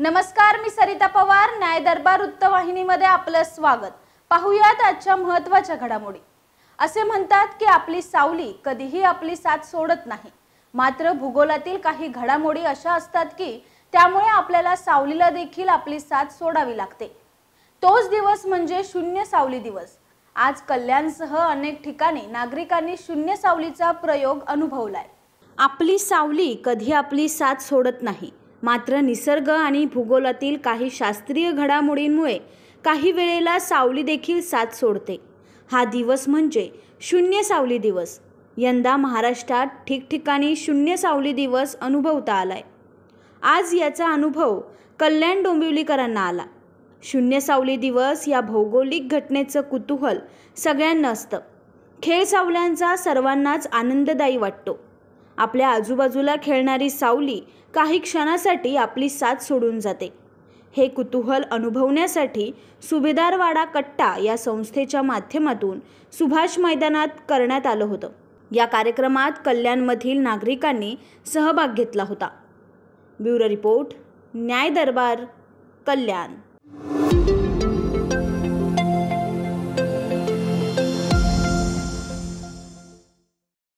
नमस्कार मी सरिता पवार न्याय दरबार वृत्तवाहिनीमध्ये आपलं स्वागत पाहूयात आजच्या महत्वाच्या घडामोडी असे म्हणतात की आपली सावली कधीही आपली साथ सोडत नाही मात्र भूगोलातील काही घडामोडी अशा असतात की त्यामुळे आपल्याला सावलीला देखील आपली साथ सोडावी लागते तोच दिवस म्हणजे शून्य सावली दिवस आज कल्याणसह अनेक ठिकाणी नागरिकांनी शून्य सावलीचा प्रयोग अनुभवलाय आपली सावली कधी आपली साथ सोडत नाही मात्र निसर्ग आणि भूगोलातील काही शास्त्रीय घडामोडींमुळे काही वेळेला सावली देखील साथ सोडते हा दिवस म्हणजे शून्य सावली दिवस यंदा महाराष्ट्रात ठिकठिकाणी शून्य सावली दिवस अनुभवता आलाय आज याचा अनुभव कल्याण डोंबिवलीकरांना आला शून्य सावली दिवस या भौगोलिक घटनेचं कुतूहल सगळ्यांना असतं खेळ सावल्यांचा सर्वांनाच आनंददायी वाटतो आपल्या आजूबाजूला खेळणारी सावली काही क्षणासाठी आपली साथ सोडून जाते हे कुतूहल अनुभवण्यासाठी सुभेदारवाडा कट्टा या संस्थेच्या माध्यमातून सुभाष मैदानात करण्यात आलं होतं या कार्यक्रमात कल्याणमधील नागरिकांनी सहभाग घेतला होता ब्युरो रिपोर्ट न्याय दरबार कल्याण